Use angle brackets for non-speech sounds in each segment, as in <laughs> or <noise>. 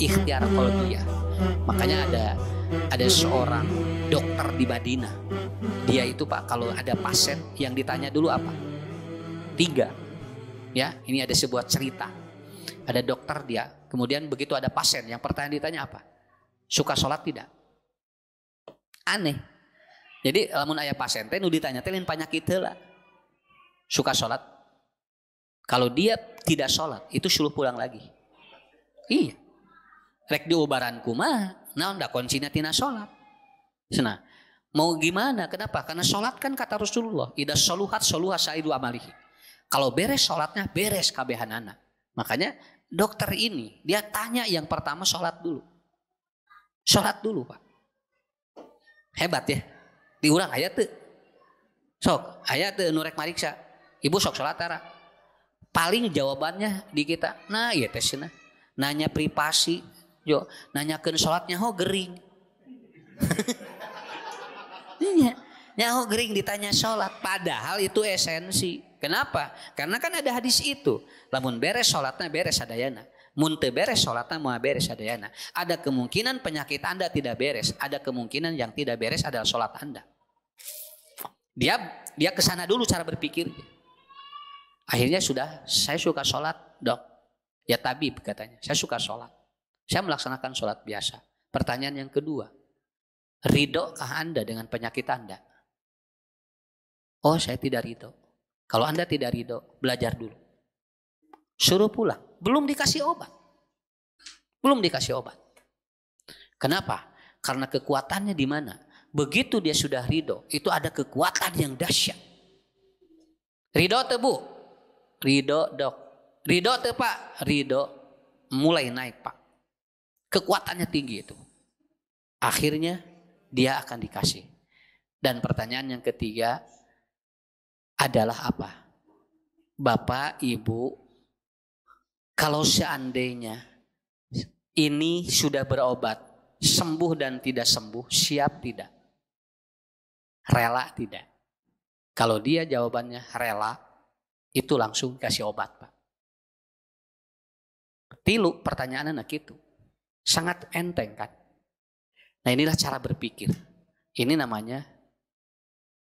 ikhtiar dia, Makanya ada ada seorang dokter di Madinah. Dia itu Pak kalau ada pasien yang ditanya dulu apa? Tiga. Ya, ini ada sebuah cerita. Ada dokter dia, kemudian begitu ada pasien yang pertanyaan ditanya apa? Suka sholat tidak? Aneh. Jadi lamun ayah pasien teh ditanya teh lain penyakit lah. Suka sholat? Kalau dia tidak sholat, itu suruh pulang lagi. Iya. Rek diubaran kuma, nah da konsina tina sholat. Sena, Mau gimana? Kenapa? Karena sholat kan kata Rasulullah. Ida sholuhat saya sa'idu amalihi. Kalau beres sholatnya, beres kabehanana. Makanya dokter ini, dia tanya yang pertama sholat dulu. Sholat dulu Pak. Hebat ya. Diurang ayat tuh. Sok, ayat tuh nurek mariksa. Ibu sok sholat tara. Paling jawabannya di kita, nah iya tesina. Nanya privasi, Jo, nanyakan sholatnya ho gering. <laughs> Iya. nyaho gering ditanya sholat. Padahal itu esensi. Kenapa? Karena kan ada hadis itu. Lamun beres sholatnya beres adayana. Munte beres sholatnya mau beres adayana. Ada kemungkinan penyakit anda tidak beres. Ada kemungkinan yang tidak beres adalah sholat anda. Dia dia kesana dulu cara berpikirnya. Akhirnya sudah saya suka sholat dok. Ya tabib katanya. Saya suka sholat. Saya melaksanakan sholat biasa. Pertanyaan yang kedua, ridokah Anda dengan penyakit Anda? Oh, saya tidak ridho. Kalau Anda tidak ridho, belajar dulu. Suruh pulang. Belum dikasih obat. Belum dikasih obat. Kenapa? Karena kekuatannya di mana? Begitu dia sudah ridho, itu ada kekuatan yang dahsyat. Ridho tebu, Ridho dok. Ridho tuh pak? Ridho mulai naik pak. Kekuatannya tinggi itu. Akhirnya dia akan dikasih. Dan pertanyaan yang ketiga adalah apa? Bapak, Ibu, kalau seandainya ini sudah berobat, sembuh dan tidak sembuh, siap tidak? Rela tidak? Kalau dia jawabannya rela, itu langsung kasih obat, Pak. Tilu pertanyaannya anak itu. Sangat enteng kan? Nah inilah cara berpikir. Ini namanya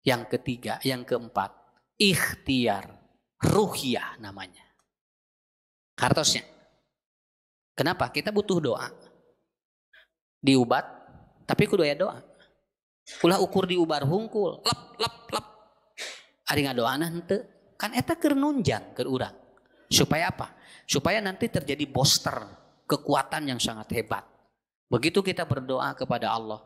yang ketiga, yang keempat. Ikhtiar. Ruhiyah namanya. Kartosnya. Kenapa? Kita butuh doa. Diubat, tapi kudu ya doa. Ulah ukur diubar hungkul. Lep, lep, lep. nggak doa nanti? Kan eta keur kerurang, ke Supaya apa? Supaya nanti terjadi boster kekuatan yang sangat hebat. Begitu kita berdoa kepada Allah,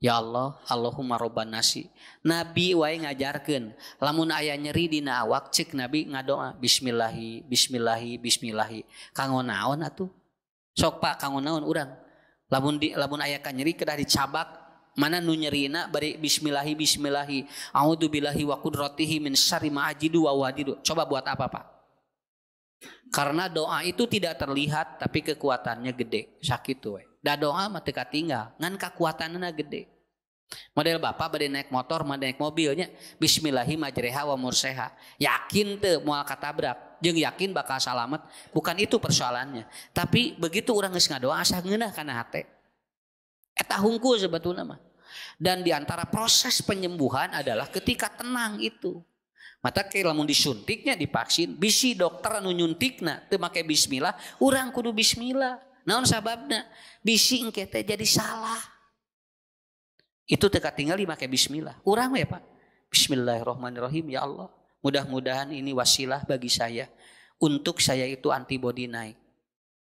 Ya Allah, Allahumma robban nasi. Nabi wae ngajarkan. Lamun ayah nyeri dina awak, cik. Nabi ngadoa. Bismillahi, bismillahi, bismillahi. Kangon naon atuh. Sok pak, kangon naon urang. Lamun, di, lamun ayah kan nyeri, kedah dicabak mana nu nyerina bari bismillahi bismillahi a'udzubillahi wa kudratihi min syarri ma ajidu wa wadidu coba buat apa Pak karena doa itu tidak terlihat tapi kekuatannya gede. tuh we. Da doa mah tinggal, ngan kekuatannya gede. Model bapak bade naik motor, bade naik mobilnya, bismillahi majreha wa murseha. Yakin tuh mau katabrak, jeng yakin bakal selamat Bukan itu persoalannya. Tapi begitu orang ngasih ngadoa asah ngenah karena hati. Eta hungku sebetulnya mah. Dan diantara proses penyembuhan adalah ketika tenang itu mata ke lamun disuntiknya divaksin bisi dokter anu nyuntikna teu make bismillah urang kudu bismillah naon sababna bisi engke teh jadi salah itu teka tinggal make bismillah urang we Pak bismillahirrahmanirrahim ya Allah mudah-mudahan ini wasilah bagi saya untuk saya itu antibodi naik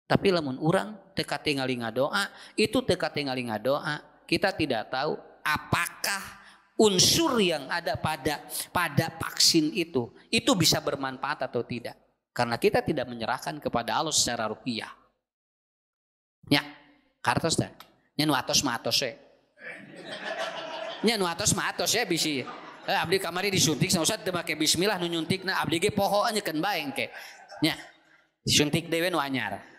tapi lamun urang teka tinggal ngadoa itu teka tinggal ngadoa kita tidak tahu apakah unsur yang ada pada pada vaksin itu itu bisa bermanfaat atau tidak karena kita tidak menyerahkan kepada Allah secara rupiah ya kartos dah nya nu atos matos ya eh. nya nu atos matos ya bisi eh, abdi kamari disuntik sama usah demake bismillah nu na abdi ge poho aja kan baeng ke ya disuntik dewe nu anyar